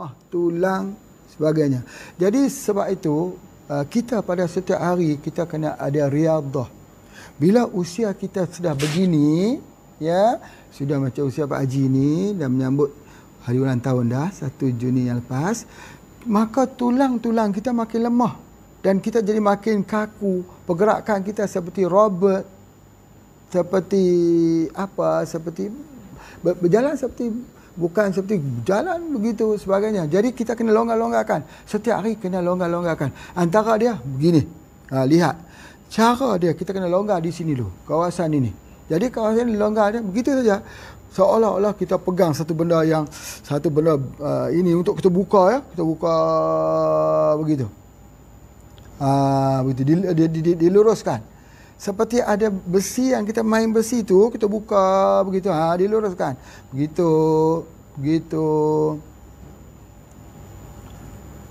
lemah tulang sebagainya. Jadi sebab itu uh, kita pada setiap hari kita kena ada riadah. Bila usia kita sudah begini, ya, sudah macam usia Pak Haji ni dan menyambut hari ulang tahun dah 1 Jun yang lepas, maka tulang-tulang kita makin lemah dan kita jadi makin kaku. Pergerakan kita seperti robot seperti apa seperti berjalan seperti bukan seperti jalan begitu sebagainya. Jadi kita kena longgar-longgarkan. Setiap hari kena longgar-longgarkan. Antara dia begini. Ha, lihat. Cara dia kita kena longgar di sini dulu. Kawasan ini. Jadi kawasan ini longgar dia begitu saja. Seolah-olah kita pegang satu benda yang satu benda uh, ini untuk kita buka ya. Kita buka begitu. Ah begitu diluruskan seperti ada besi yang kita main besi tu kita buka begitu ha diluruskan begitu begitu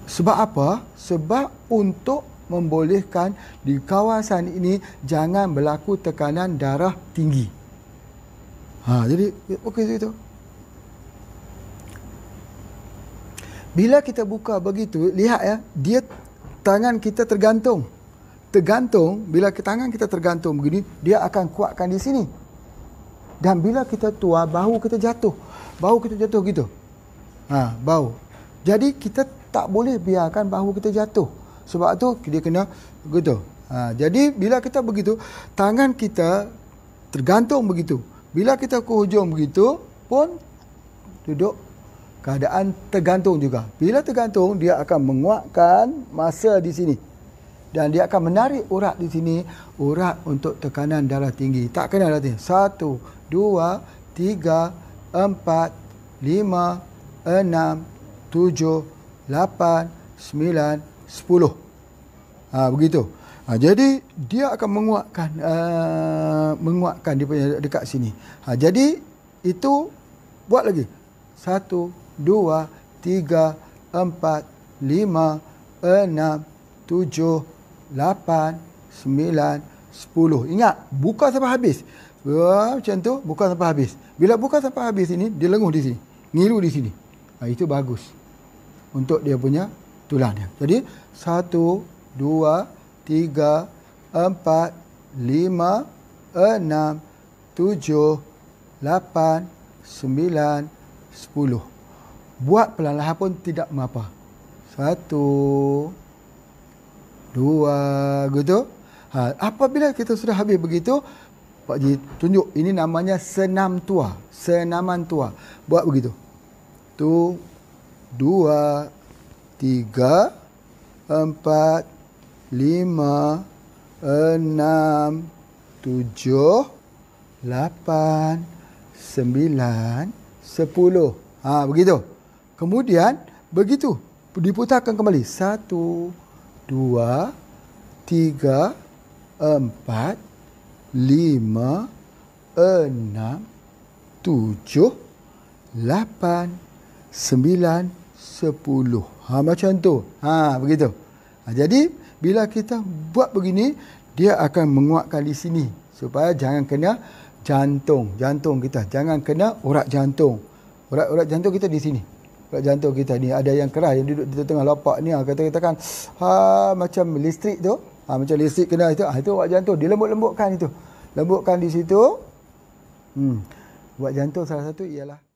sebab apa sebab untuk membolehkan di kawasan ini jangan berlaku tekanan darah tinggi ha jadi okey begitu bila kita buka begitu lihat ya dia tangan kita tergantung tergantung, bila ke tangan kita tergantung begini, dia akan kuatkan di sini. Dan bila kita tua, bahu kita jatuh. Bahu kita jatuh gitu. Ha, bahu. Jadi kita tak boleh biarkan bahu kita jatuh. Sebab tu dia kena gitu. Ha, jadi bila kita begitu, tangan kita tergantung begitu. Bila kita ke hujung begitu pun duduk keadaan tergantung juga. Bila tergantung dia akan menguatkan masa di sini dan dia akan menarik urat di sini urat untuk tekanan darah tinggi tak kena darah tinggi satu dua tiga empat lima enam tujuh lapan sembilan sepuluh ha, begitu ha, jadi dia akan menguatkan uh, menguatkan dia dekat sini ha, jadi itu buat lagi satu dua tiga empat lima enam tujuh 8, 9, 10. Ingat, buka sampai habis. Wah, macam tu, buka sampai habis. Bila buka sampai habis ini, dia lenguh di sini. Ngilu di sini. Ha, itu bagus. Untuk dia punya tulang dia. Jadi, 1, 2, 3, 4, 5, 6, 7, 8, 9, 10. Buat perlahan-lahan pun tidak mengapa. Satu dua gitu ha, apabila kita sudah habis begitu Pak Ji tunjuk ini namanya senam tua senaman tua buat begitu tu dua tiga empat lima enam tujuh lapan sembilan sepuluh ha, begitu kemudian begitu diputarkan kembali satu dua, tiga, empat, lima, enam, tujuh, lapan, sembilan, sepuluh. Ha, macam tu. Ha, begitu. Ha, jadi, bila kita buat begini, dia akan menguatkan di sini. Supaya jangan kena jantung. Jantung kita. Jangan kena urat jantung. Urat-urat jantung kita di sini kat jantung kita ni ada yang keras yang duduk di tengah lapak ni ha, kata katakan ha macam listrik tu ha, macam listrik kena itu ha, itu buat jantung dia lembut-lembutkan itu lembutkan di situ hmm buat jantung salah satu ialah